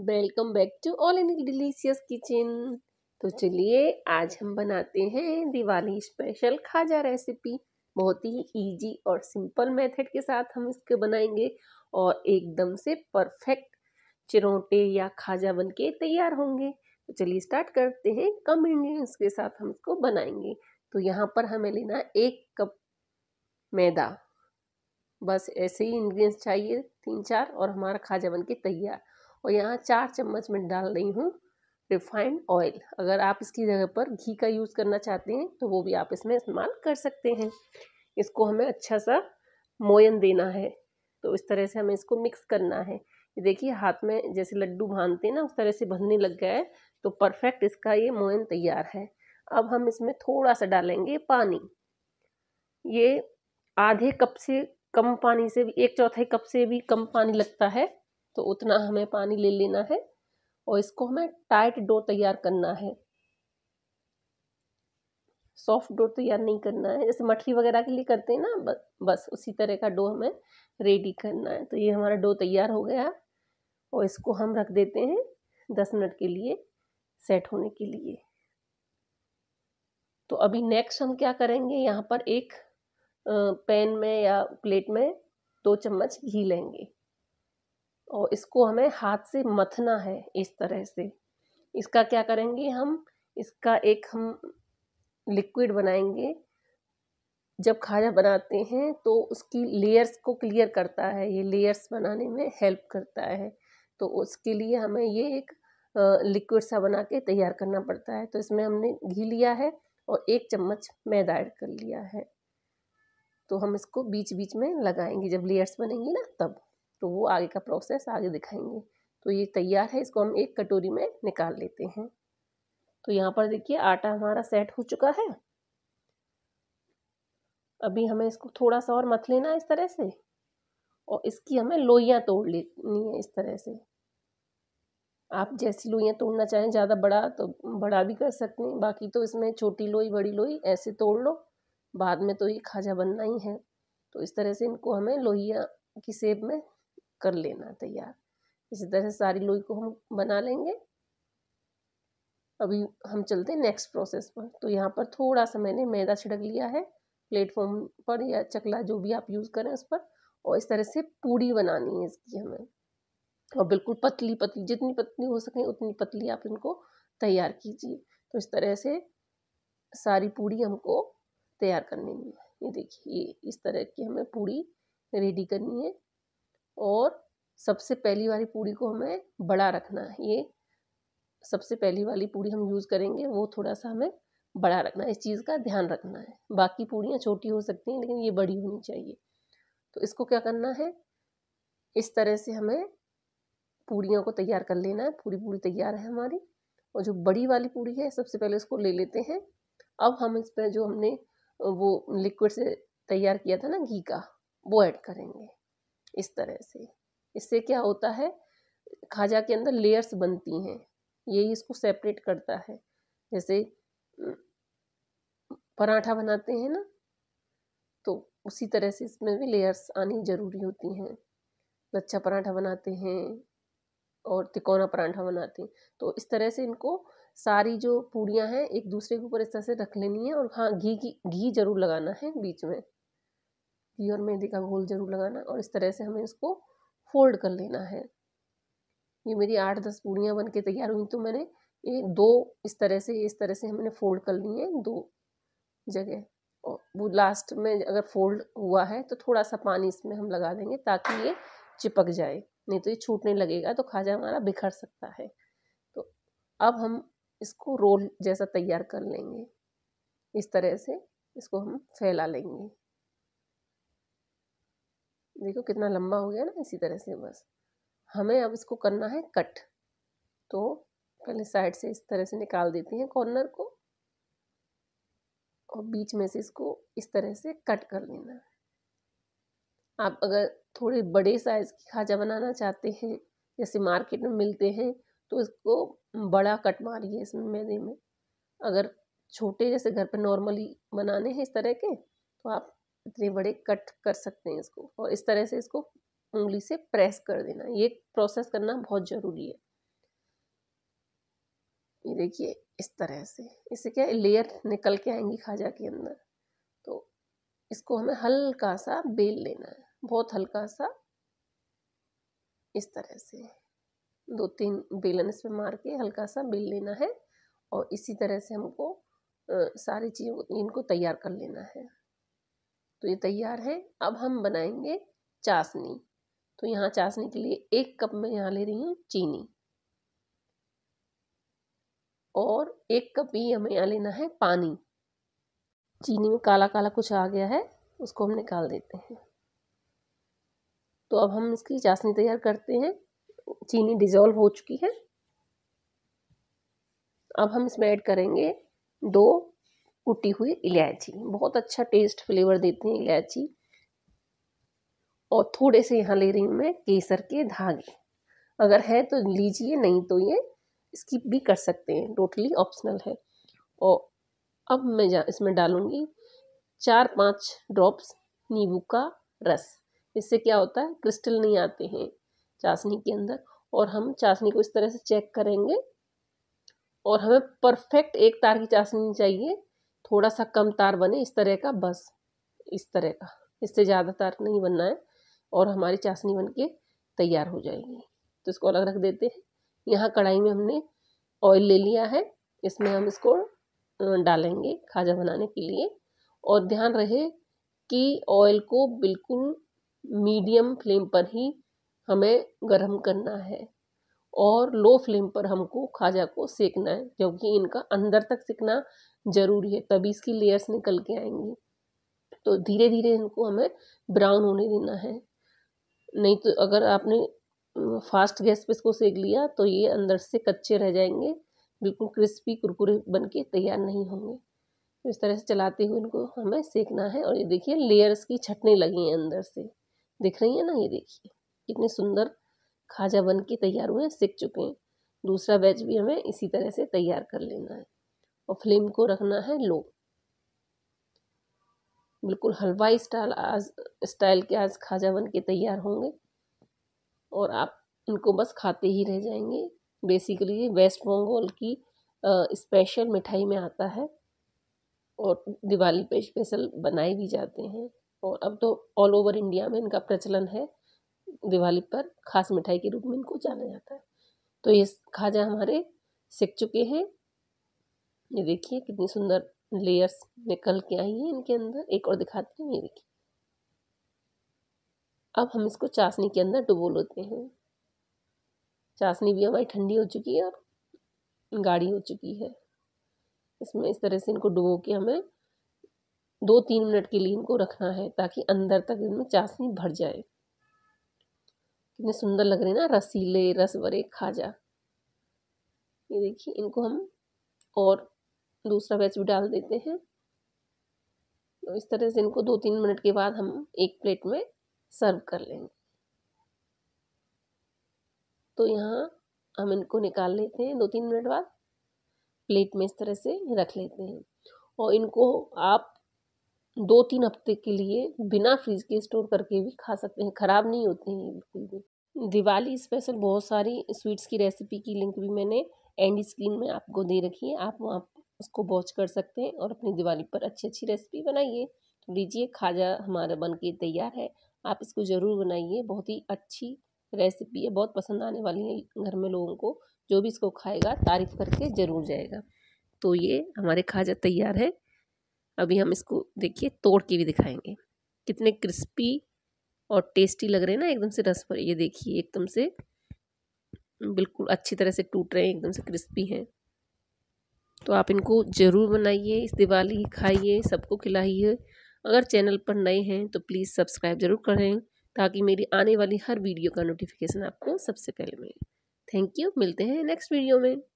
welcome back to all in delicious kitchen तो चलिए आज हम बनाते हैं दिवाली स्पेशल खाजा रेसिपी बहुत ही इजी और सिंपल मेथड के साथ हम इसके बनाएंगे और एकदम से परफेक्ट चिरोटे या खाजा बनके तैयार होंगे तो चलिए स्टार्ट करते हैं कम इंग्रीडियंट्स के साथ हम इसको बनाएंगे तो यहाँ पर हमें लेना एक कप मैदा बस ऐसे ही इन्ग्रीडियंट्स चाहिए तीन चार और हमारा खाजा बन तैयार और यहाँ चार चम्मच मैं डाल रही हूँ रिफाइंड ऑयल अगर आप इसकी जगह पर घी का यूज़ करना चाहते हैं तो वो भी आप इसमें इस्तेमाल कर सकते हैं इसको हमें अच्छा सा मोयन देना है तो इस तरह से हमें इसको मिक्स करना है देखिए हाथ में जैसे लड्डू बांधते हैं ना उस तरह से बंधने लग गया है तो परफेक्ट इसका ये मोयन तैयार है अब हम इसमें थोड़ा सा डालेंगे पानी ये आधे कप से कम पानी से भी एक चौथाई कप से भी कम पानी लगता है तो उतना हमें पानी ले लेना है और इसको हमें टाइट डो तैयार करना है सॉफ्ट डो तैयार नहीं करना है जैसे मठली वगैरह के लिए करते हैं ना बस उसी तरह का डो हमें रेडी करना है तो ये हमारा डो तैयार हो गया और इसको हम रख देते हैं दस मिनट के लिए सेट होने के लिए तो अभी नेक्स्ट हम क्या करेंगे यहाँ पर एक पैन में या प्लेट में दो चम्मच घी लेंगे और इसको हमें हाथ से मथना है इस तरह से इसका क्या करेंगे हम इसका एक हम लिक्विड बनाएंगे जब खाजा बनाते हैं तो उसकी लेयर्स को क्लियर करता है ये लेयर्स बनाने में हेल्प करता है तो उसके लिए हमें ये एक लिक्विड सा बना के तैयार करना पड़ता है तो इसमें हमने घी लिया है और एक चम्मच मैदा ऐड कर लिया है तो हम इसको बीच बीच में लगाएंगे जब लेयर्स बनेंगी ना तब तो वो आगे का प्रोसेस आगे दिखाएंगे तो ये तैयार है इसको हम एक कटोरी में निकाल लेते हैं तो यहाँ पर देखिए आटा हमारा सेट हो चुका है अभी हमें इसको थोड़ा सा और मथ लेना है इस तरह से और इसकी हमें लोइयाँ तोड़ लेनी है इस तरह से आप जैसी लोइयाँ तोड़ना चाहें ज़्यादा बड़ा तो बड़ा भी कर सकते हैं बाकी तो इसमें छोटी लोई बड़ी लोई ऐसे तोड़ लो बाद में तो ये खाजा बनना ही है तो इस तरह से इनको हमें लोहिया की सेब में कर लेना तैयार इसी तरह सारी लोई को हम बना लेंगे अभी हम चलते हैं नेक्स्ट प्रोसेस पर तो यहाँ पर थोड़ा सा मैंने मैदा छिड़क लिया है प्लेटफॉर्म पर या चकला जो भी आप यूज़ करें उस पर और इस तरह से पूड़ी बनानी है इसकी हमें और बिल्कुल पतली पतली जितनी पतली हो सके उतनी पतली आप इनको तैयार कीजिए तो इस तरह से सारी पूड़ी हमको तैयार करनी है ये देखिए इस तरह की हमें पूड़ी रेडी करनी है और सबसे पहली वाली पूड़ी को हमें बड़ा रखना है ये सबसे पहली वाली पूड़ी हम यूज़ करेंगे वो थोड़ा सा हमें बड़ा रखना है इस चीज़ का ध्यान रखना है बाकी पूड़ियाँ छोटी हो सकती हैं लेकिन ये बड़ी होनी चाहिए तो इसको क्या करना है इस तरह से हमें पूड़ियों को तैयार कर लेना है पूरी पूरी तैयार है हमारी और जो बड़ी वाली पूड़ी है सबसे पहले इसको ले लेते हैं अब हम इस पर जो हमने वो लिक्विड से तैयार किया था ना घी का वो ऐड करेंगे इस तरह से इससे क्या होता है खाजा के अंदर लेयर्स बनती हैं यही इसको सेपरेट करता है जैसे पराठा बनाते हैं ना तो उसी तरह से इसमें भी लेयर्स आनी ज़रूरी होती हैं लच्छा पराठा बनाते हैं और तिकोना पराठा बनाते हैं तो इस तरह से इनको सारी जो पूड़ियाँ हैं एक दूसरे के ऊपर इस तरह से रख लेनी है और हाँ घी की घी ज़रूर लगाना है बीच में प्योर मेहंदी का घोल जरूर लगाना और इस तरह से हमें इसको फोल्ड कर लेना है ये मेरी आठ दस पूड़ियाँ बन के तैयार हुई तो मैंने ये दो इस तरह से इस तरह से हमने फोल्ड कर ली है दो जगह और वो लास्ट में अगर फोल्ड हुआ है तो थोड़ा सा पानी इसमें हम लगा देंगे ताकि ये चिपक जाए नहीं तो ये छूटने लगेगा तो खाजा हमारा बिखर सकता है तो अब हम इसको रोल जैसा तैयार कर लेंगे इस तरह से इसको हम फैला लेंगे देखो कितना लंबा हो गया ना इसी तरह से बस हमें अब इसको करना है कट तो पहले साइड से इस तरह से निकाल देते हैं कॉर्नर को और बीच में से इसको इस तरह से कट कर लेना है आप अगर थोड़े बड़े साइज़ की खाजा बनाना चाहते हैं जैसे मार्केट में मिलते हैं तो इसको बड़ा कट मारिए इसमें मैदे में अगर छोटे जैसे घर पर नॉर्मली बनाने हैं इस तरह के तो आप इतने बड़े कट कर सकते हैं इसको और इस तरह से इसको उंगली से प्रेस कर देना ये प्रोसेस करना बहुत ज़रूरी है ये देखिए इस तरह से इससे क्या लेयर निकल के आएंगी खाजा के अंदर तो इसको हमें हल्का सा बेल लेना है बहुत हल्का सा इस तरह से दो तीन बेलन इस पर मार के हल्का सा बेल लेना है और इसी तरह से हमको सारी चीज़ों इनको तैयार कर लेना है तो ये तैयार है अब हम बनाएंगे चाशनी तो यहाँ चाशनी के लिए एक कप मैं यहाँ ले रही हूँ चीनी और एक कप ही हमें यहाँ लेना है पानी चीनी में काला काला कुछ आ गया है उसको हम निकाल देते हैं तो अब हम इसकी चाशनी तैयार करते हैं चीनी डिज़ोल्व हो चुकी है अब हम इसमें ऐड करेंगे दो कुटी हुई इलायची बहुत अच्छा टेस्ट फ्लेवर देती हैं इलायची और थोड़े से यहाँ ले रही हूँ मैं केसर के धागे अगर है तो लीजिए नहीं तो ये स्किप भी कर सकते हैं टोटली ऑप्शनल है और अब मैं जा इसमें डालूँगी चार पाँच ड्रॉप्स नींबू का रस इससे क्या होता है क्रिस्टल नहीं आते हैं चाशनी के अंदर और हम चाशनी को इस तरह से चेक करेंगे और हमें परफेक्ट एक तार की चाशनी चाहिए थोड़ा सा कम तार बने इस तरह का बस इस तरह का इससे ज़्यादा तार नहीं बनना है और हमारी चाशनी बन के तैयार हो जाएगी तो इसको अलग रख देते हैं यहाँ कढ़ाई में हमने ऑयल ले लिया है इसमें हम इसको डालेंगे खाजा बनाने के लिए और ध्यान रहे कि ऑयल को बिल्कुल मीडियम फ्लेम पर ही हमें गर्म करना है और लो फ्लेम पर हमको खाजा को सेकना है क्योंकि इनका अंदर तक सेकना ज़रूरी है तभी इसकी लेयर्स निकल के आएंगी तो धीरे धीरे इनको हमें ब्राउन होने देना है नहीं तो अगर आपने फास्ट गैस पे इसको सेक लिया तो ये अंदर से कच्चे रह जाएंगे बिल्कुल क्रिस्पी कुरकुरे बन के तैयार नहीं होंगे तो इस तरह से चलाते हुए इनको हमें सेकना है और ये देखिए लेयर्स की छटने लगी हैं अंदर से दिख रही है ना ये देखिए कितने सुंदर खाजा बन के तैयार हुए सिक चुके हैं दूसरा बैच भी हमें इसी तरह से तैयार कर लेना है और फ्लेम को रखना है लो बिल्कुल हलवाई स्टाइल आज स्टाइल के आज खाजा बन के तैयार होंगे और आप इनको बस खाते ही रह जाएंगे बेसिकली वेस्ट बंगाल की स्पेशल मिठाई में आता है और दिवाली पे स्पेशल बनाए भी जाते हैं और अब तो ऑल ओवर इंडिया में इनका प्रचलन है दिवाली पर खास मिठाई के रूप में इनको जाना जाता है तो ये खाजा हमारे सिक चुके हैं ये देखिए कितनी सुंदर लेयर्स निकल के आई है इनके अंदर एक और दिखाती हूँ ये देखिए अब हम इसको चाशनी के अंदर डुबो लेते हैं चाशनी भी हमारी ठंडी हो चुकी है और गाढ़ी हो चुकी है इसमें इस तरह से इनको डुबो के हमें दो तीन मिनट के लिए इनको रखना है ताकि अंदर तक इनमें चाशनी भर जाए कितने सुंदर लग रहे हैं ना रसीले रस भरे खाजा ये देखिए इनको हम और दूसरा बैच भी डाल देते हैं तो इस तरह से इनको दो तीन मिनट के बाद हम एक प्लेट में सर्व कर लेंगे तो यहाँ हम इनको निकाल लेते हैं दो तीन मिनट बाद प्लेट में इस तरह से रख लेते हैं और इनको आप दो तीन हफ्ते के लिए बिना फ्रिज के स्टोर करके भी खा सकते हैं ख़राब नहीं होते हैं बिल्कुल भी दिवाली स्पेशल बहुत सारी स्वीट्स की रेसिपी की लिंक भी मैंने एंड स्क्रीन में आपको दे रखी है आप वहाँ उसको वॉच कर सकते हैं और अपनी दिवाली पर अच्छी अच्छी रेसिपी बनाइए तो लीजिए खाजा हमारा बन के तैयार है आप इसको ज़रूर बनाइए बहुत ही अच्छी रेसिपी है बहुत पसंद आने वाली है घर में लोगों को जो भी इसको खाएगा तारीफ़ करके ज़रूर जाएगा तो ये हमारे खाजा तैयार है अभी हम इसको देखिए तोड़ के भी दिखाएंगे कितने क्रिस्पी और टेस्टी लग रहे हैं ना एकदम से रस पर ये देखिए एकदम से बिल्कुल अच्छी तरह से टूट रहे हैं एकदम से क्रिस्पी हैं तो आप इनको ज़रूर बनाइए इस दिवाली खाइए सबको खिलाइए अगर चैनल पर नए हैं तो प्लीज़ सब्सक्राइब ज़रूर करें ताकि मेरी आने वाली हर वीडियो का नोटिफिकेशन आपको सबसे पहले मिले थैंक यू मिलते हैं नेक्स्ट वीडियो में